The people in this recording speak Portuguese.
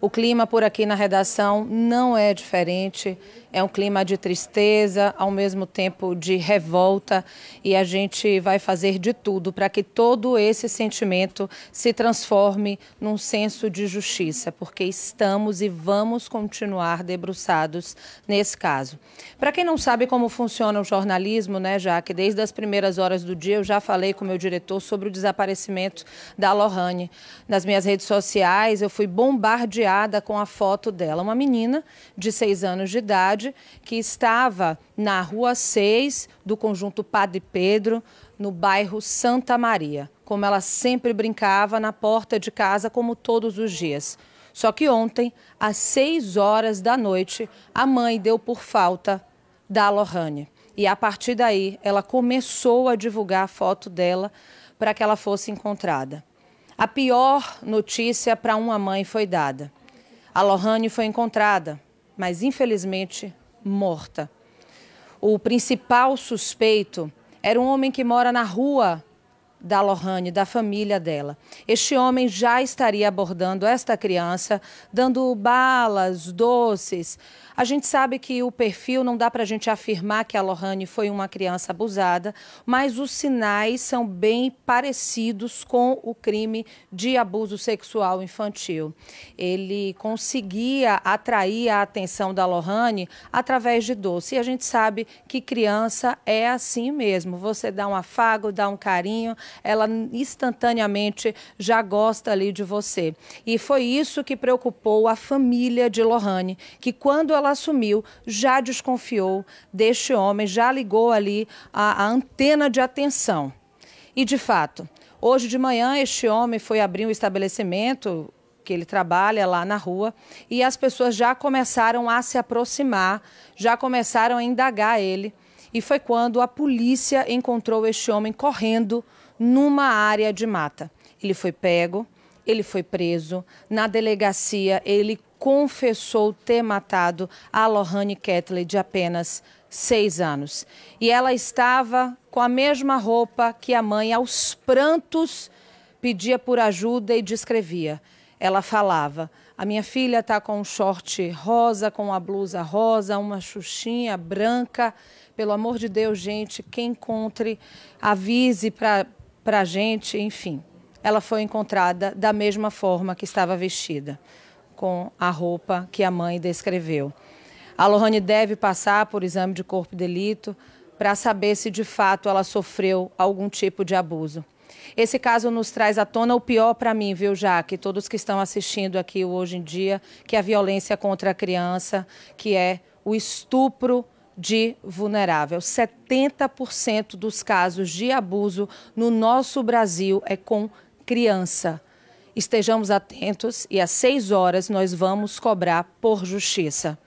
O clima por aqui na redação não é diferente. É um clima de tristeza, ao mesmo tempo de revolta, e a gente vai fazer de tudo para que todo esse sentimento se transforme num senso de justiça, porque estamos e vamos continuar debruçados nesse caso. Para quem não sabe como funciona o jornalismo, né, que desde as primeiras horas do dia eu já falei com meu diretor sobre o desaparecimento da Lohane. Nas minhas redes sociais eu fui bombardeada associada com a foto dela. Uma menina de 6 anos de idade que estava na Rua 6 do conjunto Padre Pedro, no bairro Santa Maria, como ela sempre brincava na porta de casa, como todos os dias. Só que ontem, às 6 horas da noite, a mãe deu por falta da Lohane. E a partir daí, ela começou a divulgar a foto dela para que ela fosse encontrada. A pior notícia para uma mãe foi dada. A Lohane foi encontrada, mas infelizmente morta. O principal suspeito era um homem que mora na rua da Lohane, da família dela. Este homem já estaria abordando esta criança, dando balas, doces. A gente sabe que o perfil não dá para a gente afirmar que a Lohane foi uma criança abusada, mas os sinais são bem parecidos com o crime de abuso sexual infantil. Ele conseguia atrair a atenção da Lohane através de doce. E a gente sabe que criança é assim mesmo. Você dá um afago, dá um carinho, ela instantaneamente já gosta ali de você. E foi isso que preocupou a família de Lohane, que quando ela assumiu, já desconfiou deste homem, já ligou ali a, a antena de atenção. E de fato, hoje de manhã este homem foi abrir um estabelecimento que ele trabalha lá na rua e as pessoas já começaram a se aproximar, já começaram a indagar ele. E foi quando a polícia encontrou este homem correndo numa área de mata. Ele foi pego, ele foi preso. Na delegacia, ele confessou ter matado a Lohane Ketley, de apenas seis anos. E ela estava com a mesma roupa que a mãe, aos prantos, pedia por ajuda e descrevia. Ela falava: A minha filha está com um short rosa, com uma blusa rosa, uma xuxinha branca. Pelo amor de Deus, gente, quem encontre, avise para para a gente, enfim. Ela foi encontrada da mesma forma que estava vestida, com a roupa que a mãe descreveu. A Lohane deve passar por exame de corpo de delito para saber se de fato ela sofreu algum tipo de abuso. Esse caso nos traz à tona o pior para mim, viu, Jaque? Todos que estão assistindo aqui hoje em dia, que é a violência contra a criança, que é o estupro de vulnerável. 70% dos casos de abuso no nosso Brasil é com criança. Estejamos atentos e às 6 horas nós vamos cobrar por justiça.